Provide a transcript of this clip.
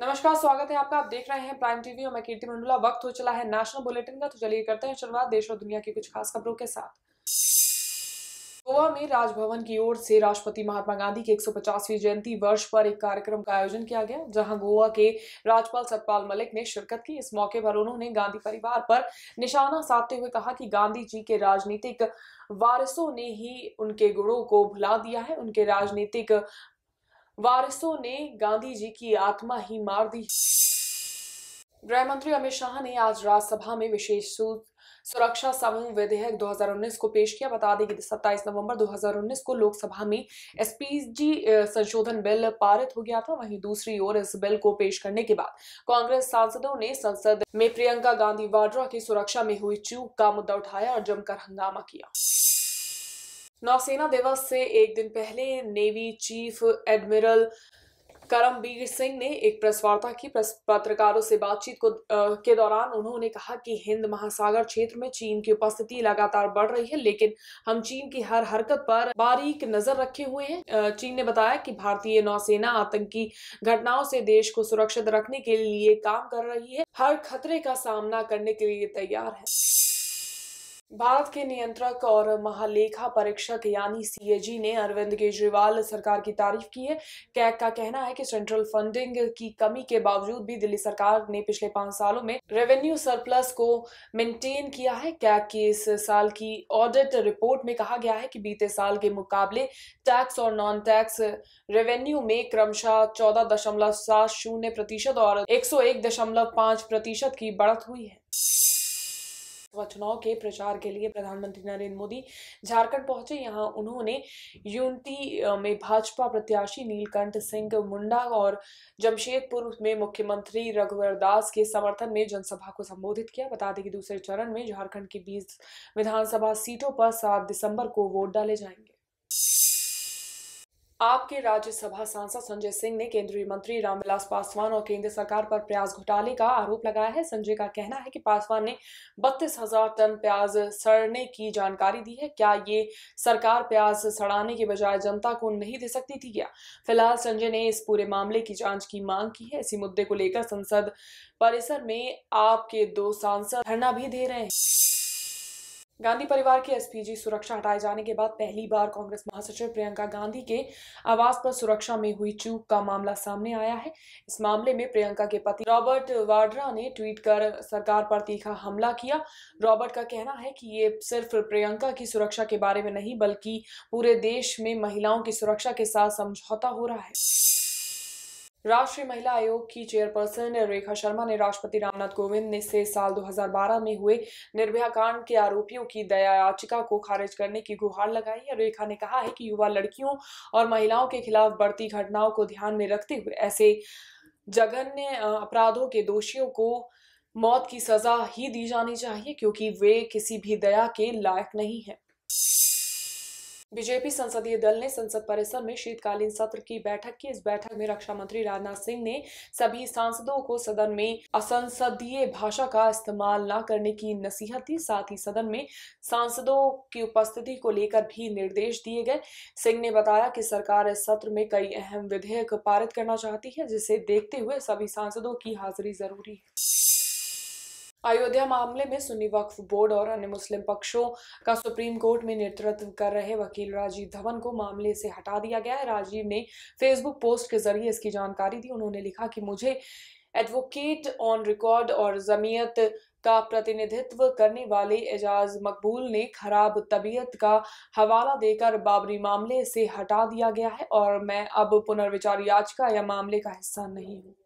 नमस्कार स्वागत है आपका आप देख रहे हैं प्राइम टीवी और मैं कीर्ति मंडला वक्त हो चला है नेशनल बुलेटिन का तो चलिए करते हैं शुरुआत देश और दुनिया की कुछ खास खबरों के साथ गोवा में राजभवन की ओर से राष्ट्रपति महात्मा गांधी के 150वीं जयंती वर्ष पर एक कार्यक्रम का आयोजन किया गया जहां गोवा के राज्यपाल सतपाल मलिक ने शिरकत की इस मौके पर उन्होंने गांधी परिवार पर निशाना साधते हुए कहा कि गांधी जी के राजनीतिक वारिसों ने ही उनके गुणों को भुला दिया है उनके राजनीतिक वारिसों ने गांधी जी की आत्मा ही मार दी गृह मंत्री अमित शाह ने आज राज्यसभा में विशेष सुरक्षा समूह विधेयक 2019 को पेश किया बता दें कि 27 नवंबर 2019 को लोकसभा में एसपीजी संशोधन बिल पारित हो गया था वहीं दूसरी ओर इस बिल को पेश करने के बाद कांग्रेस सांसदों ने संसद में प्रियंका गांधी वाड्रा की सुरक्षा में हुई चूक का मुद्दा उठाया और जमकर हंगामा किया नौसेना दिवस से एक दिन पहले navy chief admiral Karambir Singh ने एक प्रेस वार्ता की प्रेस पत्रकारों से बातचीत को आ, के दौरान उन्होंने कहा कि हिंद महासागर क्षेत्र में चीन की उपस्थिति लगातार बढ़ रही है लेकिन हम चीन की हर हरकत पर बारीक नजर रखे हुए हैं चीन ने बताया कि भारतीय नौसेना आतंकी घटनाओं से देश को सुरक्षित रखने के लिए काम कर रही है हर खतरे का सामना करने के लिए तैयार है भारत के नियंत्रक और महालेखा परीक्षक यानी सीएजी ने अरविंद केजरीवाल सरकार की तारीफ की है कैक का कहना है कि सेंट्रल फंडिंग की कमी के बावजूद भी दिल्ली सरकार ने पिछले पांच सालों में रेवेन्यू सरप्लस को मेंटेन किया है कैक की इस साल की ऑडिट रिपोर्ट में कहा गया है कि बीते साल के मुकाबले टैक्स और नॉन टैक्स रेवेन्यू में क्रमशः चौदह दशमलव सात शून्य प्रतिशत और एक सौ एक दशमलव पाँच प्रतिशत की बढ़त हुई है लोकसभा चुनाव के प्रचार के लिए प्रधानमंत्री नरेंद्र मोदी झारखंड पहुंचे यहां उन्होंने यूनिटी में भाजपा प्रत्याशी नीलकंठ सिंह मुंडा और जमशेदपुर में मुख्यमंत्री रघुवर दास के समर्थन में जनसभा को संबोधित किया बता दें कि दूसरे चरण में झारखंड की बीस विधानसभा सीटों पर सात दिसंबर को वोट डाले जाएंगे आपके राज्यसभा सांसद संजय सिंह ने केंद्रीय मंत्री रामविलास पासवान और केंद्र सरकार पर प्याज घोटाले का आरोप लगाया है संजय का कहना है कि पासवान ने बत्तीस हजार टन प्याज सड़ने की जानकारी दी है क्या ये सरकार प्याज सड़ाने के बजाय जनता को नहीं दे सकती थी क्या फिलहाल संजय ने इस पूरे मामले की जांच की मांग की है इसी मुद्दे को लेकर संसद परिसर में आपके दो सांसद धरना भी दे रहे हैं गांधी परिवार की एसपीजी सुरक्षा हटाए जाने के बाद पहली बार कांग्रेस महासचिव प्रियंका गांधी के आवास पर सुरक्षा में हुई चूक का मामला सामने आया है इस मामले में प्रियंका के पति रॉबर्ट वाड्रा ने ट्वीट कर सरकार पर तीखा हमला किया रॉबर्ट का कहना है कि ये सिर्फ प्रियंका की सुरक्षा के बारे में नहीं बल्कि पूरे देश में महिलाओं की सुरक्षा के साथ समझौता हो रहा है राष्ट्रीय महिला आयोग की चेयरपर्सन रेखा शर्मा ने राष्ट्रपति रामनाथ कोविंद ने से साल 2012 में हुए निर्भया कांड के आरोपियों की दया याचिका को खारिज करने की गुहार लगाई है रेखा ने कहा है कि युवा लड़कियों और महिलाओं के खिलाफ बढ़ती घटनाओं को ध्यान में रखते हुए ऐसे जघन्य अपराधों के दोषियों को मौत की सजा ही दी जानी चाहिए क्योंकि वे किसी भी दया के लायक नहीं है बीजेपी संसदीय दल ने संसद परिसर में शीतकालीन सत्र की बैठक की इस बैठक में रक्षा मंत्री राजनाथ सिंह ने सभी सांसदों को सदन में असंसदीय भाषा का इस्तेमाल न करने की नसीहत दी साथ ही सदन में सांसदों की उपस्थिति को लेकर भी निर्देश दिए गए सिंह ने बताया कि सरकार इस सत्र में कई अहम विधेयक पारित करना चाहती है जिसे देखते हुए सभी सांसदों की हाजिरी जरूरी है अयोध्या मामले में सुन्नी वक्फ बोर्ड और अन्य मुस्लिम पक्षों का सुप्रीम कोर्ट में नेतृत्व कर रहे वकील राजीव धवन को मामले से हटा दिया गया है राजीव ने फेसबुक पोस्ट के जरिए इसकी जानकारी दी उन्होंने लिखा कि मुझे एडवोकेट ऑन रिकॉर्ड और जमीयत का प्रतिनिधित्व करने वाले एजाज मकबूल ने खराब तबीयत का हवाला देकर बाबरी मामले से हटा दिया गया है और मैं अब पुनर्विचार याचिका या मामले का हिस्सा नहीं हूँ